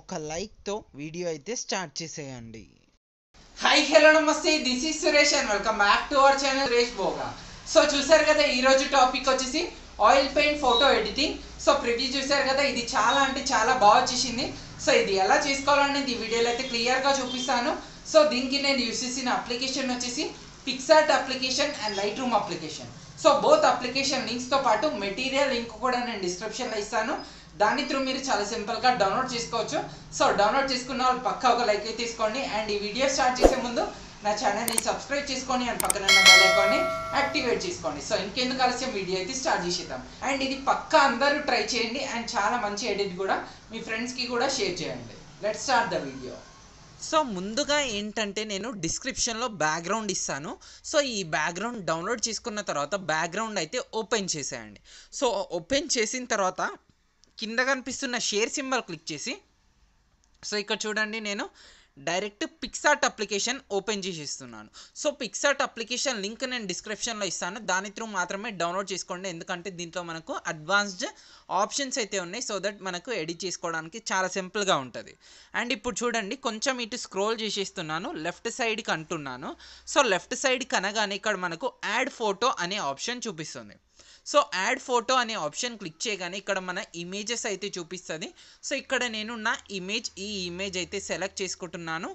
ఒక లైక్తో వీడియో అయితే స్టార్ట్ చేసేయండి హై హలో నమస్తే this is Suresh and welcome back to our channel Suresh Boga so చూసారు కదా ఈరోజు టాపిక్ వచ్చేసి oil paint photo editing so preview చూసారు కదా ఇది చాలా అంటే చాలా బాగా వచ్చేసింది సో ఇది ఎలా చేసుకోవాలనేది ఈ వీడియోలో అయితే క్లియర్గా చూపిస్తాను సో దీనికి నేను యూస్ చేసిన అప్లికేషన్ వచ్చేసి PicsArt application and Lightroom application so both application లింక్స్తో పాటు మెటీరియల్ లింక్ కూడా నేను డిస్క్రిప్షన్లో ఇస్తాను దాని త్రూ మీరు చాలా సింపుల్గా డౌన్లోడ్ చేసుకోవచ్చు సో డౌన్లోడ్ చేసుకున్న వాళ్ళు పక్క ఒక లైక్ తీసుకోండి అండ్ ఈ వీడియో స్టార్ట్ చేసే ముందు నా ఛానల్ని సబ్స్క్రైబ్ చేసుకోండి అండ్ పక్కన ఉన్న బెల్ యాక్టివేట్ చేసుకోండి సో ఇంకెందుకు కలిసి వీడియో అయితే స్టార్ట్ చేసేద్దాం అండ్ ఇది పక్కా అందరూ ట్రై చేయండి అండ్ చాలా మంచి ఎడిట్ కూడా మీ ఫ్రెండ్స్కి కూడా షేర్ చేయండి let start the video so ముందుగా ఏంటంటే నేను డిస్క్రిప్షన్లో బ్యాక్గ్రౌండ్ ఇస్తాను సో ఈ బ్యాక్గ్రౌండ్ డౌన్లోడ్ చేసుకున్న తర్వాత బ్యాక్గ్రౌండ్ అయితే ఓపెన్ చేసేయండి సో ఓపెన్ చేసిన తర్వాత కింద కనిపిస్తున్న షేర్ సింబల్ క్లిక్ చేసి సో ఇక్కడ చూడండి నేను డైరెక్ట్ పిక్సార్ట్ అప్లికేషన్ ఓపెన్ చేసి ఇస్తున్నాను సో పిక్సార్ట్ అప్లికేషన్ లింక్ నేను డిస్క్రిప్షన్లో ఇస్తాను దాని త్రూ మాత్రమే డౌన్లోడ్ చేసుకోండి ఎందుకంటే దీంట్లో మనకు అడ్వాన్స్డ్ ఆప్షన్స్ అయితే ఉన్నాయి సో దట్ మనకు ఎడిట్ చేసుకోవడానికి చాలా సింపుల్గా ఉంటుంది అండ్ ఇప్పుడు చూడండి కొంచెం ఇటు స్క్రోల్ చేసేస్తున్నాను లెఫ్ట్ సైడ్కి అంటున్నాను సో లెఫ్ట్ సైడ్కి అనగానే ఇక్కడ మనకు యాడ్ ఫోటో అనే ఆప్షన్ చూపిస్తుంది సో యాడ్ ఫోటో అనే ఆప్షన్ క్లిక్ చేయగానే ఇక్కడ మన ఇమేజెస్ అయితే చూపిస్తుంది సో ఇక్కడ నేను నా ఇమేజ్ ఈ ఇమేజ్ అయితే సెలెక్ట్ చేసుకుంటున్నాను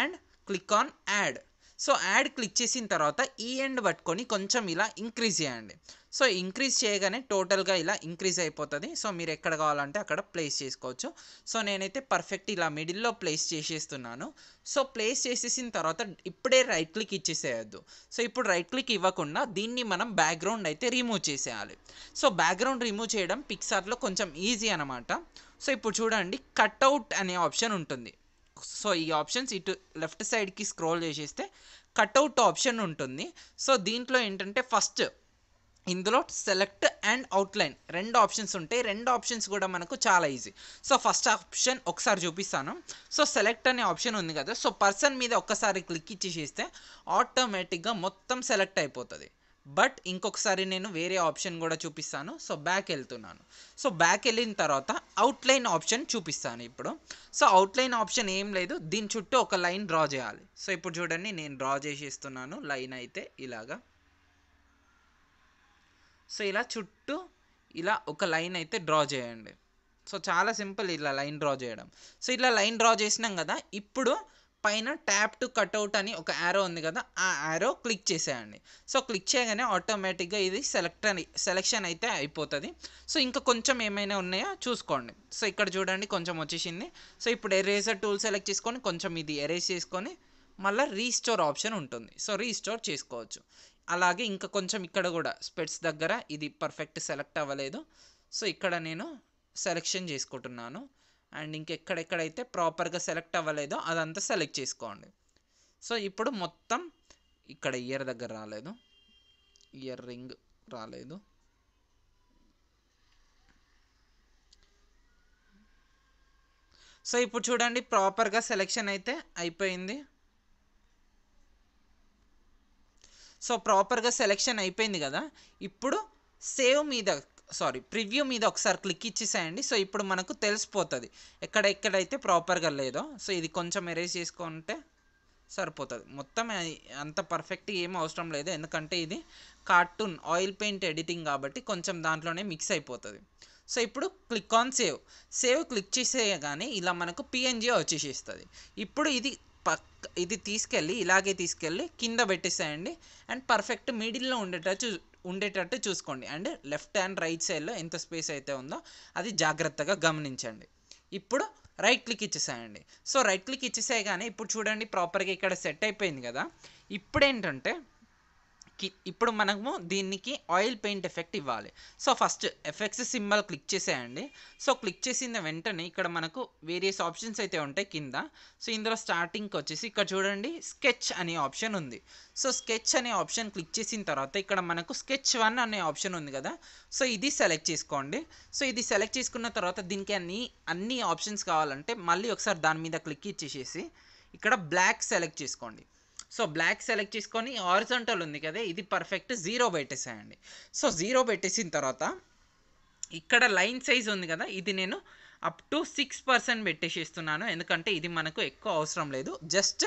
and click on add so add click చేసిన తర్వాత ఈ ఎండ్ పట్టుకొని కొంచెం ఇలా ఇంక్రీజ్ చేయండి సో ఇంక్రీజ్ చేయగానే టోటల్గా ఇలా ఇంక్రీజ్ అయిపోతుంది సో మీరు ఎక్కడ కావాలంటే అక్కడ ప్లేస్ చేసుకోవచ్చు సో నేనైతే పర్ఫెక్ట్ ఇలా మిడిల్లో ప్లేస్ చేసేస్తున్నాను సో ప్లేస్ చేసేసిన తర్వాత ఇప్పుడే రైట్ క్లిక్ ఇచ్చేసేయద్దు సో ఇప్పుడు రైట్ క్లిక్ ఇవ్వకుండా దీన్ని మనం బ్యాక్గ్రౌండ్ అయితే రిమూవ్ చేసేయాలి సో బ్యాక్గ్రౌండ్ రిమూవ్ చేయడం పిక్సార్లో కొంచెం ఈజీ అనమాట సో ఇప్పుడు చూడండి కట్అవుట్ అనే ఆప్షన్ ఉంటుంది సో ఈ ఆప్షన్స్ ఇటు లెఫ్ట్ సైడ్కి స్క్రోల్ చేసేస్తే కట్అవుట్ ఆప్షన్ ఉంటుంది సో దీంట్లో ఏంటంటే ఫస్ట్ ఇందులో సెలెక్ట్ అండ్ అవుట్లైన్ రెండు ఆప్షన్స్ ఉంటాయి రెండు ఆప్షన్స్ కూడా మనకు చాలా ఈజీ సో ఫస్ట్ ఆప్షన్ ఒకసారి చూపిస్తాను సో సెలెక్ట్ అనే ఆప్షన్ ఉంది కదా సో పర్సన్ మీద ఒక్కసారి క్లిక్ ఇచ్చి చేస్తే ఆటోమేటిక్గా మొత్తం సెలెక్ట్ అయిపోతుంది బట్ ఇంకొకసారి నేను వేరే ఆప్షన్ కూడా చూపిస్తాను సో బ్యాక్ వెళ్తున్నాను సో బ్యాక్ వెళ్ళిన తర్వాత అవుట్లైన్ ఆప్షన్ చూపిస్తాను ఇప్పుడు సో అవుట్లైన్ ఆప్షన్ ఏం లేదు దీని చుట్టూ ఒక లైన్ డ్రా చేయాలి సో ఇప్పుడు చూడండి నేను డ్రా చేసేస్తున్నాను లైన్ అయితే ఇలాగా సో ఇలా చుట్టూ ఇలా ఒక లైన్ అయితే డ్రా చేయండి సో చాలా సింపుల్ ఇలా లైన్ డ్రా చేయడం సో ఇలా లైన్ డ్రా చేసినాం కదా ఇప్పుడు పైన ట్యాప్ టు కట్అవుట్ అని ఒక యారో ఉంది కదా ఆ యారో క్లిక్ చేసేయండి సో క్లిక్ చేయగానే ఆటోమేటిక్గా ఇది సెలెక్ట్ అని సెలెక్షన్ అయితే అయిపోతుంది సో ఇంకా కొంచెం ఏమైనా ఉన్నాయో చూసుకోండి సో ఇక్కడ చూడండి కొంచెం వచ్చేసింది సో ఇప్పుడు ఎరేజర్ టూల్ సెలెక్ట్ చేసుకొని కొంచెం ఇది ఎరేజ్ చేసుకొని మళ్ళీ రీస్టోర్ ఆప్షన్ ఉంటుంది సో రీస్టోర్ చేసుకోవచ్చు అలాగే ఇంకా కొంచెం ఇక్కడ కూడా స్పెట్స్ దగ్గర ఇది పర్ఫెక్ట్ సెలెక్ట్ అవ్వలేదు సో ఇక్కడ నేను సెలెక్షన్ చేసుకుంటున్నాను అండ్ ఇంకెక్కడెక్కడైతే ప్రాపర్గా సెలెక్ట్ అవ్వలేదో అదంతా సెలెక్ట్ చేసుకోండి సో ఇప్పుడు మొత్తం ఇక్కడ ఇయర్ దగ్గర రాలేదు ఇయర్ రింగ్ రాలేదు సో ఇప్పుడు చూడండి ప్రాపర్గా సెలెక్షన్ అయితే అయిపోయింది సో ప్రాపర్గా సెలెక్షన్ అయిపోయింది కదా ఇప్పుడు సేవ్ మీద సారీ ప్రివ్యూ మీద ఒకసారి క్లిక్ ఇచ్చేసేయండి సో ఇప్పుడు మనకు తెలిసిపోతుంది ఎక్కడ ఎక్కడైతే ప్రాపర్గా లేదో సో ఇది కొంచెం ఎరేజ్ చేసుకుంటే సరిపోతుంది మొత్తం అంత పర్ఫెక్ట్ ఏం అవసరం లేదు ఎందుకంటే ఇది కార్టూన్ ఆయిల్ పెయింట్ ఎడిటింగ్ కాబట్టి కొంచెం దాంట్లోనే మిక్స్ అయిపోతుంది సో ఇప్పుడు click on save save click చేసేయగానే ఇలా మనకు పిఎన్జీ వచ్చేసేస్తుంది ఇప్పుడు ఇది పక్క ఇది తీసుకెళ్ళి ఇలాగే తీసుకెళ్ళి కింద పెట్టేసేయండి అండ్ పర్ఫెక్ట్ మిడిల్లో ఉండేటట్టు ఉండేటట్టు చూసుకోండి అండ్ లెఫ్ట్ అండ్ రైట్ సైడ్లో ఎంత స్పేస్ అయితే ఉందో అది జాగ్రత్తగా గమనించండి ఇప్పుడు రైట్ క్లిక్ ఇచ్చేసాయండి సో రైట్ క్లిక్ కానీ ఇప్పుడు చూడండి ప్రాపర్గా ఇక్కడ సెట్ అయిపోయింది కదా ఇప్పుడు ఏంటంటే ఇప్పుడు మనము దీనికి ఆయిల్ పెయింట్ ఎఫెక్ట్ ఇవ్వాలి so first effects symbol click చేసేయండి సో క్లిక్ చేసిన వెంటనే ఇక్కడ మనకు వేరియస్ ఆప్షన్స్ అయితే ఉంటాయి కింద సో ఇందులో స్టార్టింగ్కి వచ్చేసి ఇక్కడ చూడండి స్కెచ్ అనే ఆప్షన్ ఉంది సో స్కెచ్ అనే ఆప్షన్ క్లిక్ చేసిన తర్వాత ఇక్కడ మనకు స్కెచ్ వన్ అనే ఆప్షన్ ఉంది కదా సో ఇది సెలెక్ట్ చేసుకోండి సో ఇది సెలెక్ట్ చేసుకున్న తర్వాత దీనికి అన్ని అన్ని ఆప్షన్స్ కావాలంటే మళ్ళీ ఒకసారి దాని మీద క్లిక్ ఇచ్చేసేసి ఇక్కడ బ్లాక్ సెలెక్ట్ చేసుకోండి సో బ్లాక్ సెలెక్ట్ చేసుకొని ఆరిజంటల్ ఉంది కదా ఇది పర్ఫెక్ట్ జీరో పెట్టేసేయండి సో జీరో పెట్టేసిన తర్వాత ఇక్కడ లైన్ సైజ్ ఉంది కదా ఇది నేను అప్ టు సిక్స్ పర్సెంట్ పెట్టేసిస్తున్నాను ఎందుకంటే ఇది మనకు ఎక్కువ అవసరం లేదు just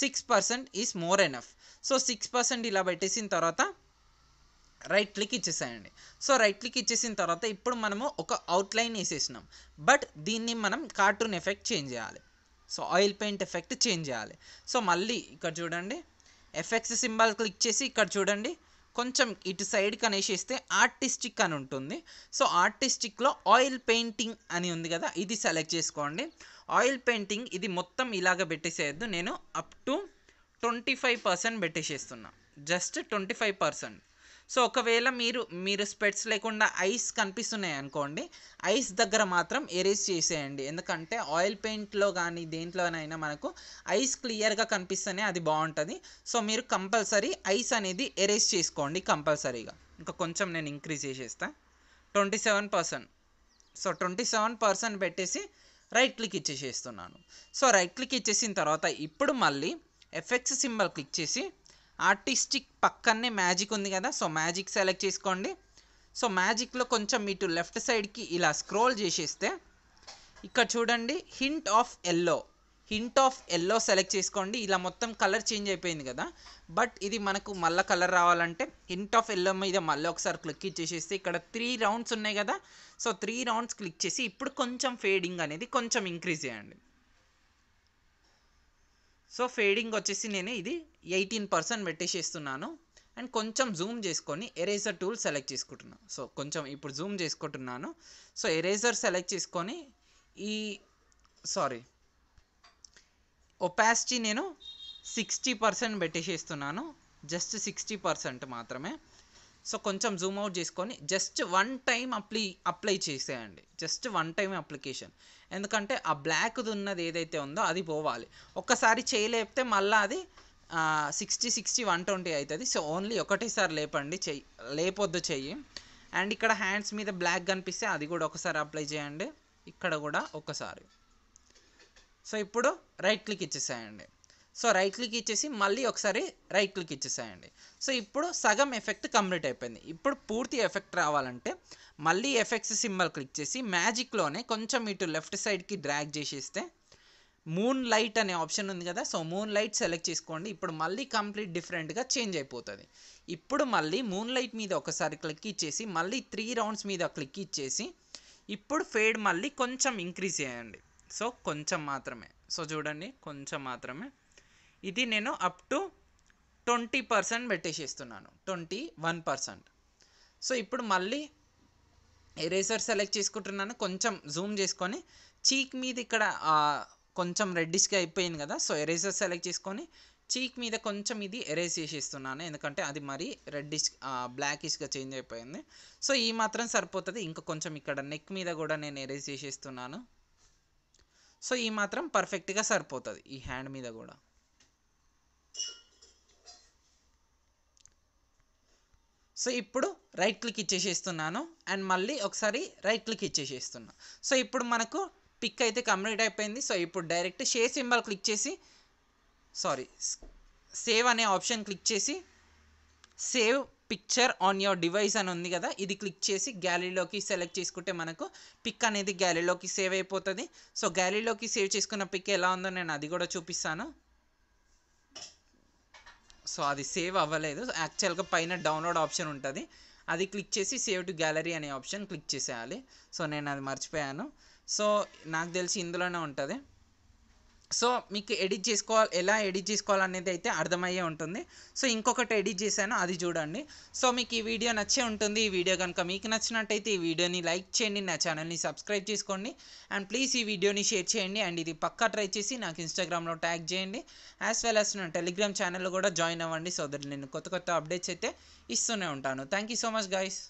six percent is more enough so six percent ఇలా పెట్టేసిన తర్వాత రైట్ క్లిక్ ఇచ్చేసాయండి సో రైట్ క్లిక్ ఇచ్చేసిన తర్వాత ఇప్పుడు మనము ఒక అవుట్లైన్ వేసేసినాం బట్ దీన్ని మనం కార్టూన్ ఎఫెక్ట్ చేంజ్ చేయాలి so oil paint effect change చేయాలి సో మళ్ళీ ఇక్కడ చూడండి ఎఫెక్ట్స్ సింబల్ క్లిక్ చేసి ఇక్కడ చూడండి కొంచెం ఇటు సైడ్కి అనేసి ఆర్టిస్టిక్ అని ఉంటుంది సో ఆర్టిస్టిక్లో ఆయిల్ పెయింటింగ్ అని ఉంది కదా ఇది సెలెక్ట్ చేసుకోండి ఆయిల్ పెయింటింగ్ ఇది మొత్తం ఇలాగ పెట్టేసేయద్దు నేను up to twenty five percent పెట్టేసేస్తున్నా just twenty five percent so ఒకవేళ మీరు మీరు స్పెట్స్ లేకుండా ఐస్ కనిపిస్తున్నాయి అనుకోండి ఐస్ దగ్గర మాత్రం ఎరేజ్ చేసేయండి ఎందుకంటే ఆయిల్ పెయింట్లో కానీ దేంట్లోనైనా మనకు ఐస్ క్లియర్గా కనిపిస్తేనే అది బాగుంటుంది సో మీరు కంపల్సరీ ఐస్ అనేది ఎరేజ్ చేసుకోండి కంపల్సరీగా ఇంకా కొంచెం నేను ఇంక్రీజ్ చేసేస్తా twenty seven percent so twenty seven percent పెట్టేసి రైట్ క్లిక్ ఇచ్చేసేస్తున్నాను సో రైట్ క్లిక్ ఇచ్చేసిన తర్వాత ఇప్పుడు మళ్ళీ ఎఫెక్ట్స్ సింబల్ క్లిక్ చేసి ఆర్టిస్టిక్ పక్కనే మ్యాజిక్ ఉంది కదా సో మ్యాజిక్ సెలెక్ట్ చేసుకోండి సో మ్యాజిక్లో కొంచెం ఇటు లెఫ్ట్ సైడ్కి ఇలా స్క్రోల్ చేసేస్తే ఇక్కడ చూడండి hint of yellow hint of yellow select చేసుకోండి ఇలా మొత్తం కలర్ చేంజ్ అయిపోయింది కదా బట్ ఇది మనకు మళ్ళీ కలర్ రావాలంటే హింట్ ఆఫ్ ఎల్లో మీద మళ్ళీ ఒకసారి క్లిక్ ఇచ్చేసేస్తే ఇక్కడ త్రీ రౌండ్స్ ఉన్నాయి కదా సో త్రీ రౌండ్స్ క్లిక్ చేసి ఇప్పుడు కొంచెం ఫేడింగ్ అనేది కొంచెం ఇంక్రీజ్ చేయండి సో ఫేడింగ్ వచ్చేసి నేను ఇది ఎయిటీన్ పర్సెంట్ పెట్టేసేస్తున్నాను అండ్ కొంచెం జూమ్ చేసుకొని ఎరేజర్ టూల్ సెలెక్ట్ చేసుకుంటున్నాను సో కొంచెం ఇప్పుడు జూమ్ చేసుకుంటున్నాను సో ఎరేజర్ సెలెక్ట్ చేసుకొని ఈ సారీ ఒపాసిటీ నేను సిక్స్టీ పర్సెంట్ పెట్టేసేస్తున్నాను జస్ట్ సిక్స్టీ పర్సెంట్ మాత్రమే సో కొంచెం జూమ్ అవుట్ చేసుకొని just one time apply apply చేసేయండి జస్ట్ వన్ టైం అప్లికేషన్ ఎందుకంటే ఆ బ్లాక్ది ఉన్నది ఏదైతే ఉందో అది పోవాలి ఒక్కసారి చేయలేపితే మళ్ళీ అది సిక్స్టీ సిక్స్టీ వన్ ట్వంటీ అవుతుంది సో ఓన్లీ ఒకటేసారి లేపండి చెయ్యి లేపొద్దు చెయ్యి అండ్ ఇక్కడ హ్యాండ్స్ మీద బ్లాక్ కనిపిస్తే అది కూడా ఒకసారి అప్లై చేయండి ఇక్కడ కూడా ఒకసారి సో ఇప్పుడు రైట్ క్లిక్ ఇచ్చేసేయండి సో రైట్ క్లిక్ ఇచ్చేసి మళ్ళీ ఒకసారి రైట్ క్లిక్ ఇచ్చేసేయండి సో ఇప్పుడు సగం ఎఫెక్ట్ కంప్లీట్ అయిపోయింది ఇప్పుడు పూర్తి ఎఫెక్ట్ రావాలంటే మళ్ళీ ఎఫెక్ట్స్ సింబల్ క్లిక్ చేసి మ్యాజిక్లోనే కొంచెం ఇటు లెఫ్ట్ సైడ్కి డ్రాగ్ చేసేస్తే మూన్ లైట్ అనే ఆప్షన్ ఉంది కదా సో మూన్ లైట్ సెలెక్ట్ చేసుకోండి ఇప్పుడు మళ్ళీ కంప్లీట్ డిఫరెంట్గా చేంజ్ అయిపోతుంది ఇప్పుడు మళ్ళీ మూన్ లైట్ మీద ఒకసారి క్లిక్ ఇచ్చేసి మళ్ళీ త్రీ రౌండ్స్ మీద క్లిక్ ఇచ్చేసి ఇప్పుడు ఫేడ్ మళ్ళీ కొంచెం ఇంక్రీజ్ చేయండి సో కొంచెం మాత్రమే సో చూడండి కొంచెం మాత్రమే ఇది నేను అప్ టు ట్వంటీ పర్సెంట్ పెట్టేసి ఇస్తున్నాను ట్వంటీ వన్ పర్సెంట్ సో ఇప్పుడు మళ్ళీ ఎరేజర్ సెలెక్ట్ చేసుకుంటున్నాను కొంచెం జూమ్ చేసుకొని చీక్ మీద ఇక్కడ కొంచెం రెడ్డిష్గా అయిపోయింది కదా సో ఎరేజర్ సెలెక్ట్ చేసుకొని చీక్ మీద కొంచెం ఇది ఎరేజ్ చేసేస్తున్నాను ఎందుకంటే అది మరి రెడ్డిష్ బ్లాకిష్గా చేంజ్ అయిపోయింది సో ఈ మాత్రం సరిపోతుంది ఇంకా కొంచెం ఇక్కడ నెక్ మీద కూడా నేను ఎరేజ్ చేసేస్తున్నాను సో ఈ మాత్రం పర్ఫెక్ట్గా సరిపోతుంది ఈ హ్యాండ్ మీద కూడా సో ఇప్పుడు రైట్ క్లిక్ ఇచ్చేసేస్తున్నాను అండ్ మళ్ళీ ఒకసారి రైట్ క్లిక్ ఇచ్చేసేస్తున్నా సో ఇప్పుడు మనకు పిక్ అయితే కంప్లీట్ అయిపోయింది సో ఇప్పుడు డైరెక్ట్ షేర్ సింబల్ క్లిక్ చేసి సారీ సేవ్ అనే ఆప్షన్ క్లిక్ చేసి save picture on your device అని ఉంది కదా ఇది క్లిక్ చేసి గ్యాలరీలోకి సెలెక్ట్ చేసుకుంటే మనకు పిక్ అనేది గ్యాలరీలోకి సేవ్ అయిపోతుంది సో గ్యాలరీలోకి సేవ్ చేసుకున్న పిక్ ఎలా ఉందో నేను అది కూడా చూపిస్తాను సో అది సేవ్ అవ్వలేదు యాక్చువల్గా పైన డౌన్లోడ్ ఆప్షన్ ఉంటుంది అది క్లిక్ చేసి సేవ్ టు గ్యాలరీ అనే ఆప్షన్ క్లిక్ చేసేయాలి సో నేను అది మర్చిపోయాను సో నాకు తెలిసి ఇందులోనే ఉంటుంది సో మీకు ఎడిట్ చేసుకోవాలి ఎలా ఎడిట్ చేసుకోవాలనేది అయితే అర్థమయ్యే ఉంటుంది సో ఇంకొకటి ఎడిట్ చేశాను అది చూడండి సో మీకు ఈ వీడియో నచ్చే ఉంటుంది ఈ వీడియో కనుక మీకు నచ్చినట్టయితే ఈ వీడియోని లైక్ చేయండి నా ఛానల్ని సబ్స్క్రైబ్ చేసుకోండి అండ్ ప్లీజ్ ఈ వీడియోని షేర్ చేయండి అండ్ ఇది పక్కా ట్రై చేసి నాకు ఇన్స్టాగ్రామ్లో ట్యాగ్ చేయండి యాజ్ వెల్ యాజ్ నా టెలిగ్రామ్ ఛానల్లో కూడా జాయిన్ అవ్వండి సో దాన్ని నేను కొత్త కొత్త అప్డేట్స్ అయితే ఇస్తూనే ఉంటాను thank you so much guys